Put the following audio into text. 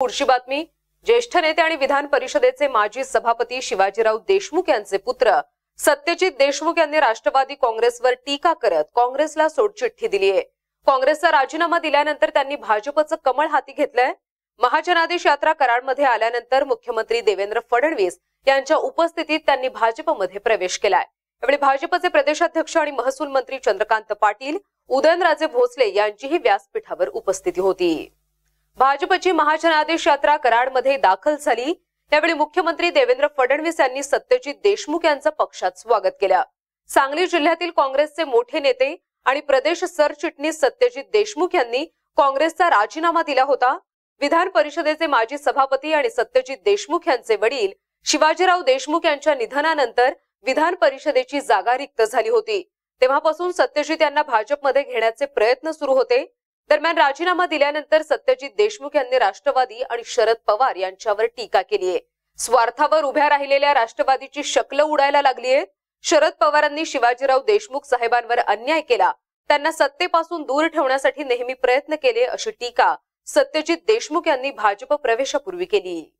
पुढची बातमी ज्येष्ठ नेते आणि विधान परिषदेचे माजी सभापती शिवाजीराव देशमुख यांचे पुत्र सत्यजित देशमुख यांनी राष्ट्रवादी काँग्रेसवर टीका करत काँग्रेसला सोडचिठ्ठी दिली आहे काँग्रेसचा राजीनामा दिल्यानंतर त्यांनी भाजपचं कमळ हाती घेतलंय महाजनादेश यात्रा कराडमध्ये आल्यानंतर मुख्यमंत्री देवेंद्र फडणवीस यांच्या उपस्थितीत त्यांनी भाजपमध्ये प्रवेश केलाय यावेळी भाजपचे प्रदेशाध्यक्ष आणि महसूल मंत्री चंद्रकांत पाटील उदयनराजे भोसले यांचीही व्यासपीठावर उपस्थिती होती भाजपची महाजनादेश यात्रा कराडमध्ये दाखल झाली त्यावेळी मुख्यमंत्री देवेंद्र फडणवीस यांनी सत्यजित देशमुख यांचं पक्षात स्वागत केलं सांगली जिल्ह्यातील काँग्रेसचे मोठे नेते आणि प्रदेश सरचिटणीस सत्यजित देशमुख यांनी काँग्रेसचा राजीनामा दिला होता विधान परिषदेचे माजी सभापती आणि सत्यजित देशमुख यांचे वडील शिवाजीराव देशमुख यांच्या निधनानंतर विधान परिषदेची जागा रिक्त झाली होती तेव्हापासून सत्यजित यांना भाजपमध्ये घेण्याचे प्रयत्न सुरू होते दरम्यान राजीनामा दिल्यानंतर सत्यजित देशमुख यांनी राष्ट्रवादी आणि शरद पवार यांच्यावर टीका केली आहे स्वार्थावर उभ्या राहिलेल्या राष्ट्रवादीची शकल उडायला लागली आहेत शरद पवारांनी शिवाजीराव देशमुख साहेबांवर अन्याय केला त्यांना सत्तेपासून दूर ठेवण्यासाठी नेहमी प्रयत्न केले अशी टीका सत्यजित देशमुख यांनी भाजप प्रवेशापूर्वी केली